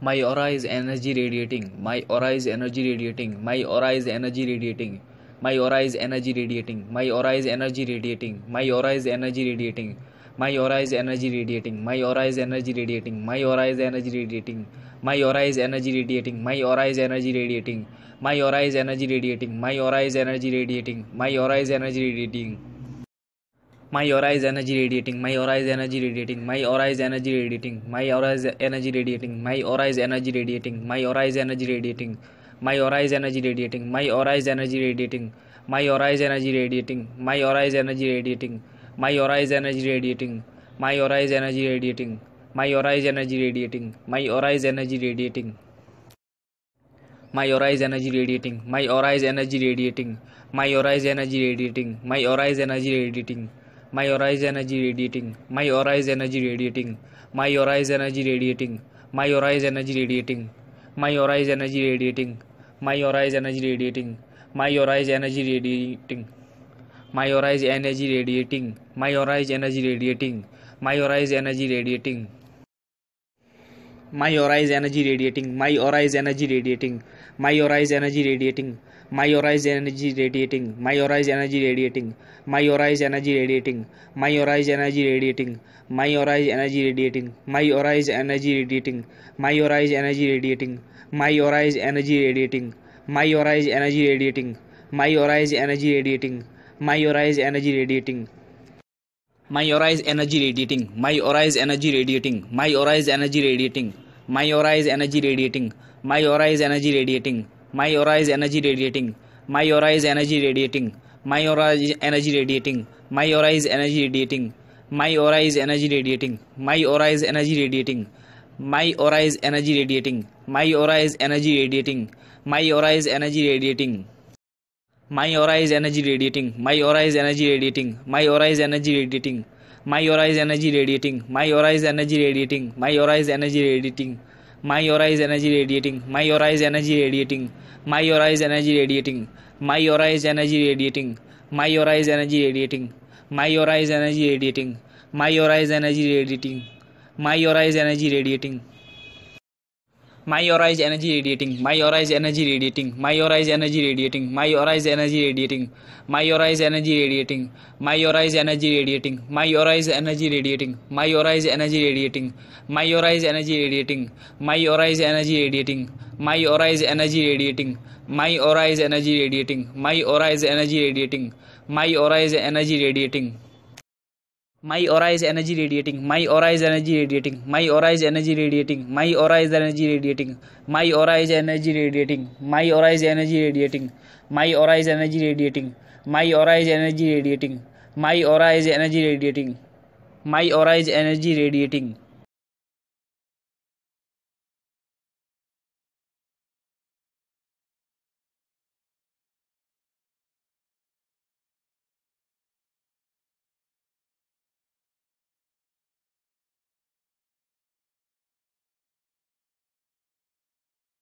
my aura is energy radiating my aura is energy radiating my aura is energy radiating my aura is energy radiating my aura is energy radiating my aura is energy radiating my aura is energy radiating my aura is energy radiating my aura is energy radiating my aura is energy radiating my aura is energy radiating my aura is energy radiating my aura is energy radiating my aura is energy radiating my aura is energy radiating my aura is energy radiating my aura is energy radiating my aura is energy radiating my aura is energy radiating my aura is energy radiating my aura is energy radiating my aura is energy radiating my aura is energy radiating my aura is energy radiating my aura is energy radiating my aura is energy radiating my aura is energy radiating my aura is energy radiating my aura is energy radiating my aura is energy radiating my aura is energy radiating my aura is energy radiating my arise energy radiating my arise energy radiating my arise energy radiating my arise energy radiating my arise energy radiating my arise energy radiating my arise energy radiating my arise energy radiating my arise energy radiating my arise energy radiating my aura is energy radiating my aura is energy radiating my aura is energy radiating my aura is energy radiating my aura is energy radiating my aura is energy radiating my aura is energy radiating my aura is energy radiating my aura is energy radiating my aura is energy radiating my aura is energy radiating my aura is energy radiating my aura is energy radiating my aura is energy radiating my aura is energy radiating my aura is energy radiating my aura is energy radiating my aura is energy radiating my aura is energy radiating my aura is energy radiating my aura is energy radiating my aura is energy radiating my aura is energy radiating my aura is energy radiating my aura is energy radiating my aura is energy radiating my is energy radiating my is energy radiating my aura is energy radiating my aura is energy radiating my aura is energy radiating my aura is energy radiating my aura is energy radiating my aura is energy radiating my aura is energy radiating my aura is energy radiating my aura is energy radiating my aura is energy radiating my aura is energy radiating my aura is energy radiating my aura is energy radiating my aura is energy radiating my is energy radiating my is energy radiating my is energy radiating my is energy radiating my is energy radiating my is energy radiating my is energy radiating my is energy radiating my is energy radiating my is energy radiating my is energy radiating my is energy radiating my is energy radiating my is energy radiating my aura is energy radiating my aura is energy radiating my aura is energy radiating my aura is energy radiating my aura is energy radiating my aura is energy radiating my aura is energy radiating my aura is energy radiating my aura is energy radiating my aura is energy radiating